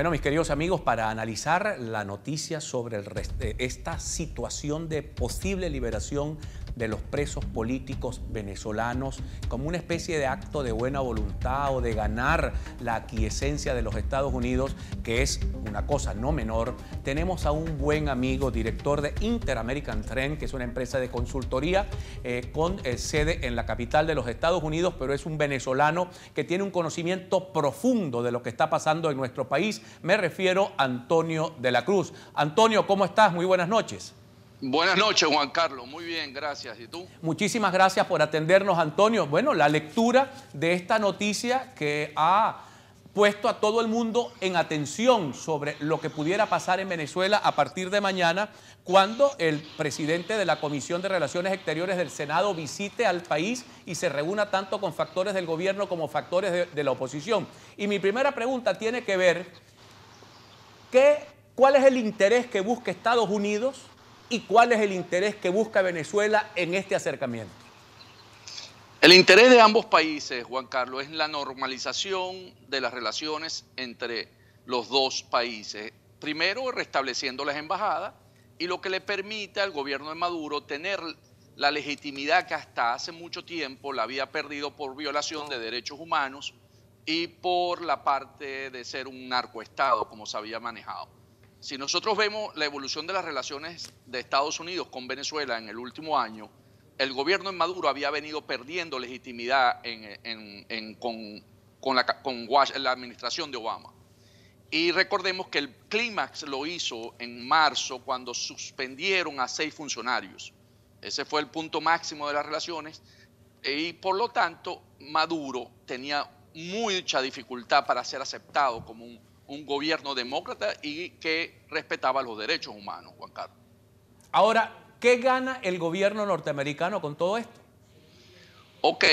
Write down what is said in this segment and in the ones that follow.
Bueno, mis queridos amigos, para analizar la noticia sobre eh, esta situación de posible liberación de los presos políticos venezolanos como una especie de acto de buena voluntad o de ganar la aquiescencia de los Estados Unidos, que es una cosa no menor, tenemos a un buen amigo, director de Interamerican Trend que es una empresa de consultoría eh, con eh, sede en la capital de los Estados Unidos, pero es un venezolano que tiene un conocimiento profundo de lo que está pasando en nuestro país me refiero a Antonio de la Cruz. Antonio, ¿cómo estás? Muy buenas noches. Buenas noches, Juan Carlos. Muy bien, gracias. ¿Y tú? Muchísimas gracias por atendernos, Antonio. Bueno, la lectura de esta noticia que ha puesto a todo el mundo en atención sobre lo que pudiera pasar en Venezuela a partir de mañana, cuando el presidente de la Comisión de Relaciones Exteriores del Senado visite al país y se reúna tanto con factores del gobierno como factores de, de la oposición. Y mi primera pregunta tiene que ver ¿Cuál es el interés que busca Estados Unidos y cuál es el interés que busca Venezuela en este acercamiento? El interés de ambos países, Juan Carlos, es la normalización de las relaciones entre los dos países. Primero, restableciendo las embajadas y lo que le permite al gobierno de Maduro tener la legitimidad que hasta hace mucho tiempo la había perdido por violación de derechos humanos y por la parte de ser un narcoestado, como se había manejado. Si nosotros vemos la evolución de las relaciones de Estados Unidos con Venezuela en el último año, el gobierno de Maduro había venido perdiendo legitimidad en, con, la, con la administración de Obama. Y recordemos que el clímax lo hizo en marzo cuando suspendieron a seis funcionarios. Ese fue el punto máximo de las relaciones y por lo tanto Maduro tenía mucha dificultad para ser aceptado como un, gobierno demócrata y que respetaba los derechos humanos, Juan Carlos. Ahora, ¿qué gana el gobierno norteamericano con todo esto? Ok,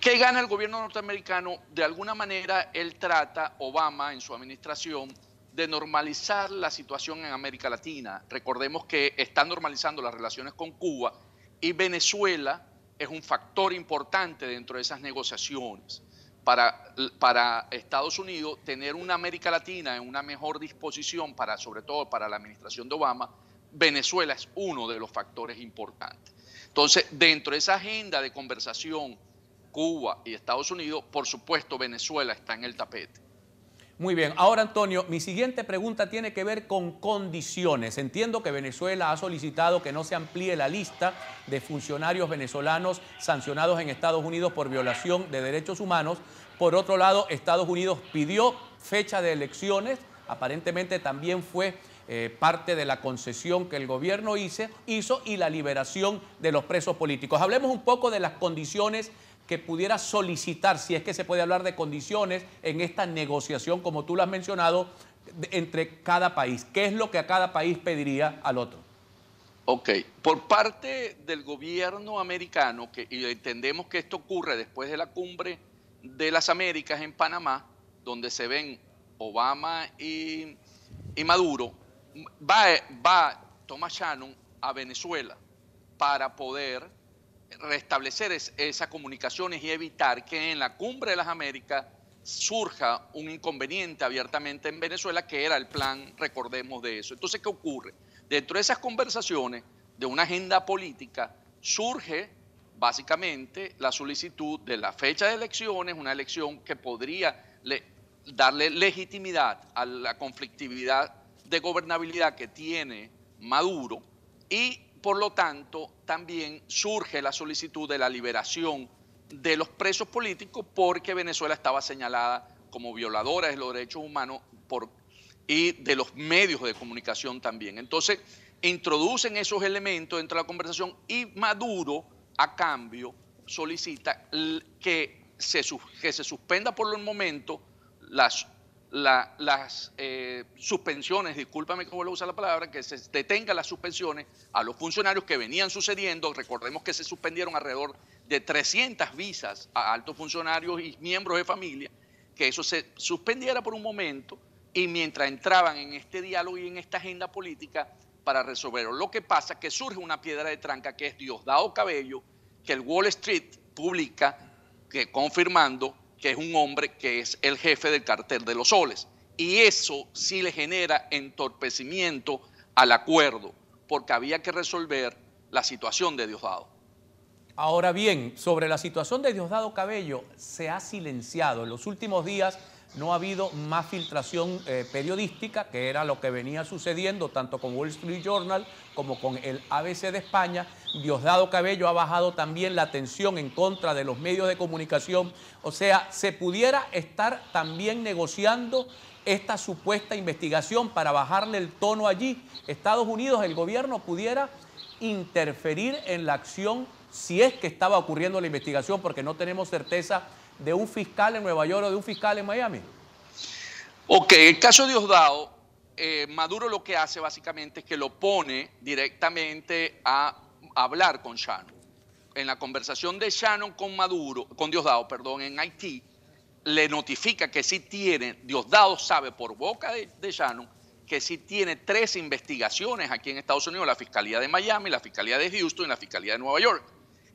¿qué gana el gobierno norteamericano? De alguna manera él trata, Obama en su administración, de normalizar la situación en América Latina. Recordemos que están normalizando las relaciones con Cuba y Venezuela es un factor importante dentro de esas negociaciones para, Estados Unidos tener una América Latina en una mejor disposición, para, sobre todo para la administración de Obama, Venezuela es uno de los factores importantes. Entonces, dentro de esa agenda de conversación, Cuba y Estados Unidos, por supuesto, Venezuela está en el tapete. Muy bien, ahora Antonio, mi siguiente pregunta tiene que ver con condiciones. Entiendo que Venezuela ha solicitado que no se amplíe la lista de funcionarios venezolanos sancionados en Estados Unidos por violación de derechos humanos. Por otro lado, Estados Unidos pidió fecha de elecciones, aparentemente también fue eh, parte de la concesión que el gobierno hizo, hizo y la liberación de los presos políticos. Hablemos un poco de las condiciones que pudiera solicitar, si es que se puede hablar de condiciones en esta negociación, como tú lo has mencionado, entre cada país. ¿Qué es lo que a cada país pediría al otro? Ok, por parte del gobierno americano, que, y entendemos que esto ocurre después de la cumbre de las Américas en Panamá, donde se ven Obama y, y Maduro, va, va Thomas Shannon a Venezuela para poder restablecer esas comunicaciones y evitar que en la cumbre de las Américas surja un inconveniente abiertamente en Venezuela, que era el plan, recordemos de eso. Entonces, ¿qué ocurre? Dentro de esas conversaciones, de una agenda política, surge básicamente la solicitud de la fecha de elecciones, una elección que podría darle legitimidad a la conflictividad de gobernabilidad que tiene Maduro y por lo tanto también surge la solicitud de la liberación de los presos políticos porque Venezuela estaba señalada como violadora de los derechos humanos por, y de los medios de comunicación también. Entonces, introducen esos elementos dentro de la conversación y Maduro, a cambio, solicita que se, que se suspenda por el momento las las eh, suspensiones, discúlpame cómo lo usa la palabra, que se detenga las suspensiones a los funcionarios que venían sucediendo. Recordemos que se suspendieron alrededor de 300 visas a altos funcionarios y miembros de familia, que eso se suspendiera por un momento y mientras entraban en este diálogo y en esta agenda política para resolverlo. Lo que pasa es que surge una piedra de tranca que es Diosdado Cabello, que el Wall Street publica que confirmando que es un hombre que es el jefe del cartel de los soles. Y eso sí le genera entorpecimiento al acuerdo, porque había que resolver la situación de Diosdado. Ahora bien, sobre la situación de Diosdado Cabello, se ha silenciado en los últimos días no ha habido más filtración eh, periodística, que era lo que venía sucediendo tanto con Wall Street Journal como con el ABC de España. Diosdado Cabello ha bajado también la tensión en contra de los medios de comunicación. O sea, se pudiera estar también negociando esta supuesta investigación para bajarle el tono allí. Estados Unidos, el gobierno pudiera interferir en la acción si es que estaba ocurriendo la investigación, porque no tenemos certeza de un fiscal en Nueva York o de un fiscal en Miami? Ok, el caso de Diosdado eh, Maduro lo que hace básicamente es que lo pone directamente a hablar con Shannon. En la conversación de Shannon con Maduro, con Diosdado, perdón, en Haití, le notifica que sí tiene, Diosdado sabe por boca de, de Shannon, que sí tiene tres investigaciones aquí en Estados Unidos, la Fiscalía de Miami, la Fiscalía de Houston y la Fiscalía de Nueva York.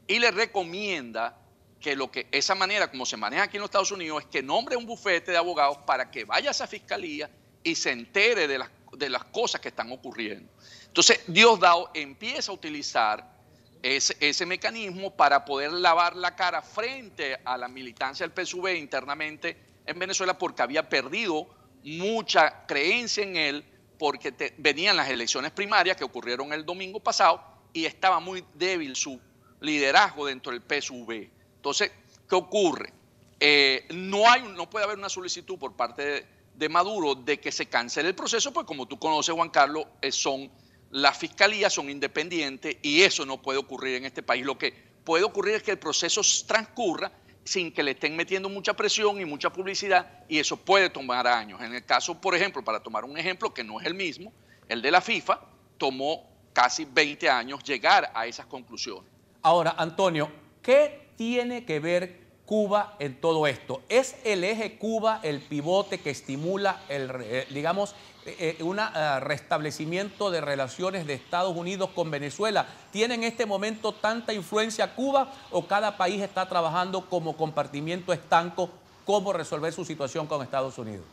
Y le recomienda que lo que esa manera como se maneja aquí en los Estados Unidos es que nombre un bufete de abogados para que vaya a esa fiscalía y se entere de las, de las cosas que están ocurriendo. Entonces, Diosdado empieza a utilizar ese, ese mecanismo para poder lavar la cara frente a la militancia del PSUV internamente en Venezuela porque había perdido mucha creencia en él porque venían las elecciones primarias que ocurrieron el domingo pasado y estaba muy débil su liderazgo dentro del PSUV. Entonces, ¿qué ocurre? Eh, no, puede haber una solicitud por parte de, Maduro de que se cancele el proceso, pues como tú conoces, Juan Carlos, eh, son las fiscalías son independientes y eso no puede ocurrir en este país. Lo que puede ocurrir es que el proceso transcurra sin que le estén metiendo mucha presión y mucha publicidad y eso puede tomar años. En el caso, por ejemplo, para tomar un ejemplo que no es el mismo, el de la FIFA tomó casi 20 años llegar a esas conclusiones. Ahora, Antonio, ¿qué tiene que ver Cuba en todo esto? ¿Es el eje Cuba el pivote que estimula, el, eh, digamos, eh, eh, un restablecimiento de relaciones de Estados Unidos con Venezuela? ¿Tiene en este momento tanta influencia Cuba o cada país está trabajando como compartimiento estanco cómo resolver su situación con Estados Unidos?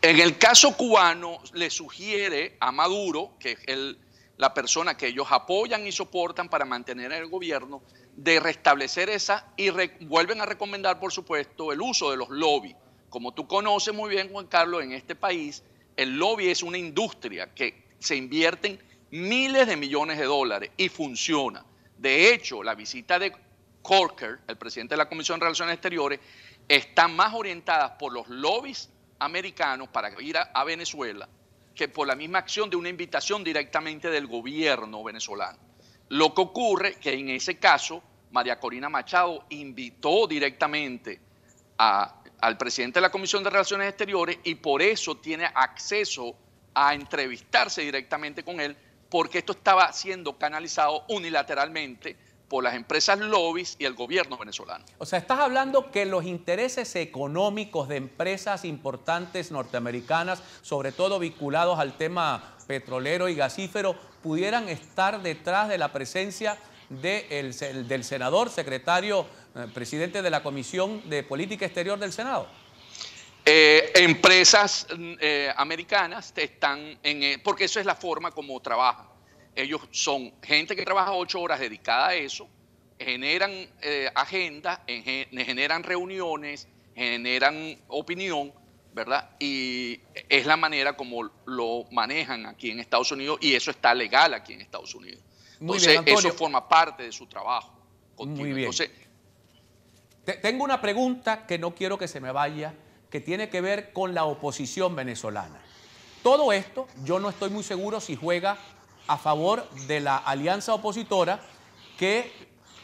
En el caso cubano, le sugiere a Maduro, que es la persona que ellos apoyan y soportan para mantener el gobierno, de restablecer esa y vuelven a recomendar, por supuesto, el uso de los lobbies. Como tú conoces muy bien, Juan Carlos, en este país, el lobby es una industria que se invierten miles de millones de dólares y funciona. De hecho, la visita de Corker, el presidente de la Comisión de Relaciones Exteriores, está más orientada por los lobbies americanos para ir a Venezuela que por la misma acción de una invitación directamente del gobierno venezolano. Lo que ocurre que en ese caso, María Corina Machado invitó directamente al presidente de la Comisión de Relaciones Exteriores y por eso tiene acceso a entrevistarse directamente con él, porque esto estaba siendo canalizado unilateralmente por las empresas lobbies y el gobierno venezolano. O sea, estás hablando que los intereses económicos de empresas importantes norteamericanas, sobre todo vinculados al tema petrolero y gasífero pudieran estar detrás de la presencia del senador, secretario, eh, presidente de la Comisión de Política Exterior del Senado? Eh, empresas eh, americanas están en... porque eso es la forma como trabajan. Ellos son gente que trabaja ocho horas dedicada a eso, generan agendas, generan reuniones, generan opinión ¿verdad? Y es la manera como lo manejan aquí en Estados Unidos y eso está legal aquí en Estados Unidos. Entonces, eso forma parte de su trabajo. Muy bien. Entonces, tengo una pregunta que no quiero que se me vaya, que tiene que ver con la oposición venezolana. Todo esto, yo no estoy muy seguro si juega a favor de la alianza opositora que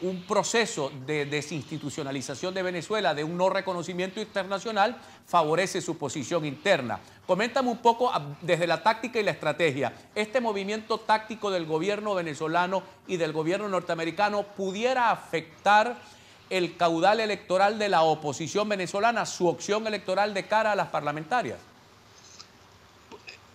un proceso de desinstitucionalización de Venezuela, de un no reconocimiento internacional, favorece su posición interna. Coméntame un poco ah, desde la táctica y la estrategia, este movimiento táctico del gobierno venezolano y del gobierno norteamericano pudiera afectar el caudal electoral de la oposición venezolana, su opción electoral de cara a las parlamentarias.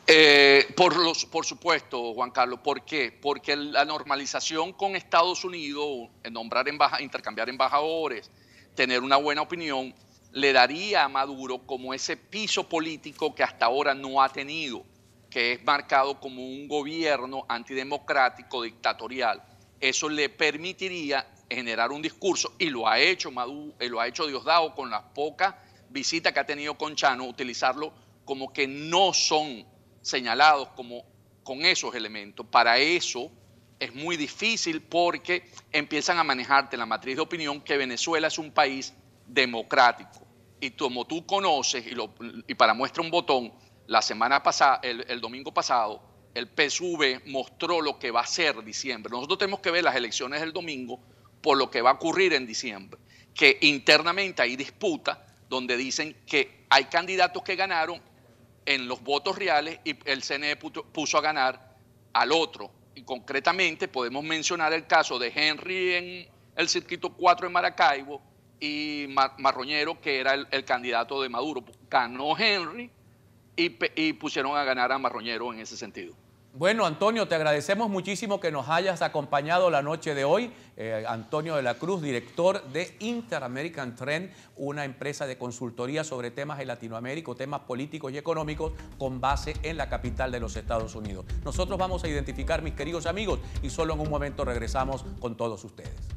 Eh, por, los, por supuesto, Juan Carlos. ¿Por qué? Porque la normalización con Estados Unidos, nombrar intercambiar embajadores, tener una buena opinión, le daría a Maduro como ese piso político que hasta ahora no ha tenido, que es marcado como un gobierno antidemocrático, dictatorial. Eso le permitiría generar un discurso, y lo ha hecho Maduro, eh, lo ha hecho Diosdado con las pocas visitas que ha tenido con Chano, utilizarlo como que no son señalados como con esos elementos. Para eso es muy difícil porque empiezan a manejarte la matriz de opinión que Venezuela es un país democrático. Y como tú conoces, y, para muestra un botón, la semana pasada, el, el domingo pasado, el PSV mostró lo que va a ser diciembre. Nosotros tenemos que ver las elecciones del domingo por lo que va a ocurrir en diciembre, que internamente hay disputa donde dicen que hay candidatos que ganaron en los votos reales y el CNE puso a ganar al otro. Y concretamente podemos mencionar el caso de Henry en el circuito 4 en Maracaibo y Marroñero, que era el, candidato de Maduro. Ganó Henry y pusieron a ganar a Marroñero en ese sentido. Bueno, Antonio, te agradecemos muchísimo que nos hayas acompañado la noche de hoy. Eh, Antonio de la Cruz, director de Interamerican Trend, una empresa de consultoría sobre temas de Latinoamérica, temas políticos y económicos con base en la capital de los Estados Unidos. Nosotros vamos a identificar, mis queridos amigos, y solo en un momento regresamos con todos ustedes.